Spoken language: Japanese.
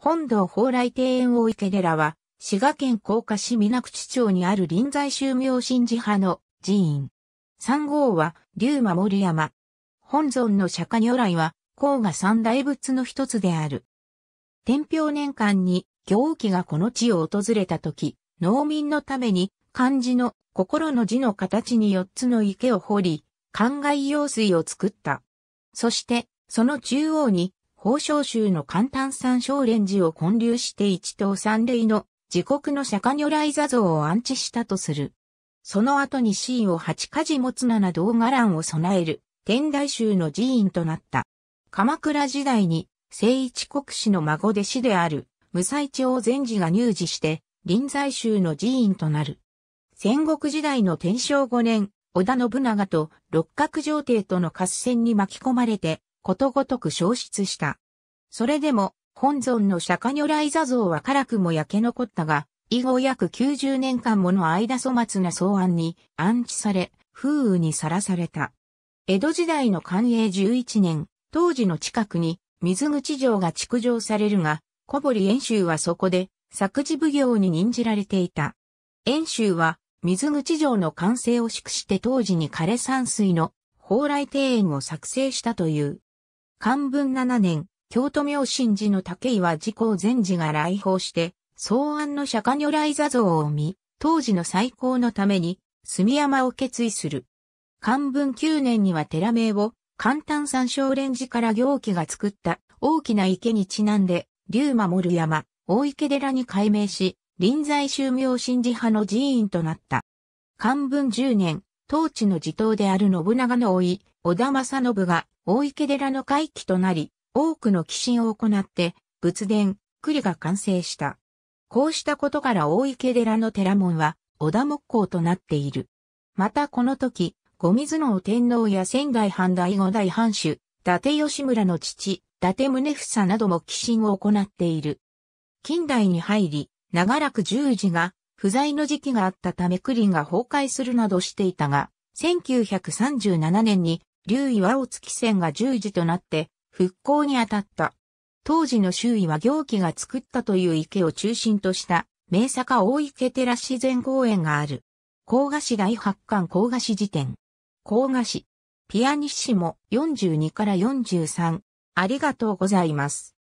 本堂蓬莱庭園大池寺は、滋賀県甲賀市港口町にある臨済宗明神寺派の寺院。三号は、龍守山。本尊の釈迦如来は、甲賀三大仏の一つである。天平年間に、行基がこの地を訪れた時、農民のために、漢字の心の字の形に四つの池を掘り、灌漑用水を作った。そして、その中央に、宝生州の簡単山小蓮寺を建立して一等三類の自国の釈迦如来座像を安置したとする。その後にシーを八火事持つ七道伽藍を備える天台宗の寺院となった。鎌倉時代に聖一国師の孫弟子である無才長禅寺が入寺して臨済宗の寺院となる。戦国時代の天正5年、織田信長と六角上帝との合戦に巻き込まれてことごとく消失した。それでも、本尊の釈迦如来座像は辛くも焼け残ったが、以後約90年間もの間粗末な草案に安置され、風雨にさらされた。江戸時代の寛永11年、当時の近くに水口城が築城されるが、小堀遠州はそこで作事奉行に任じられていた。遠州は水口城の完成を祝して当時に枯山水の蓬莱庭園を作成したという。漢文7年、京都明神寺の竹岩自公禅寺が来訪して、草案の釈迦如来座像を見、当時の再興のために、住山を決意する。漢文9年には寺名を、簡単三少連寺から行基が作った大きな池にちなんで、竜守る山、大池寺に改名し、臨済宗明神寺派の寺院となった。漢文10年、当地の地頭である信長の甥い、織田正信が大池寺の回帰となり、多くの寄進を行って、仏殿、栗が完成した。こうしたことから大池寺の寺門は、織田木工となっている。またこの時、五水の天皇や仙台藩第五代藩主、伊達吉村の父、伊達宗房なども寄進を行っている。近代に入り、長らく十字が不在の時期があったためクリンが崩壊するなどしていたが、1937年に竜岩尾月線が十字となって復興に当たった。当時の周囲は行基が作ったという池を中心とした名坂大池寺自然公園がある。甲賀市大八巻甲賀市辞典。甲賀市。ピアニッシモ42から43。ありがとうございます。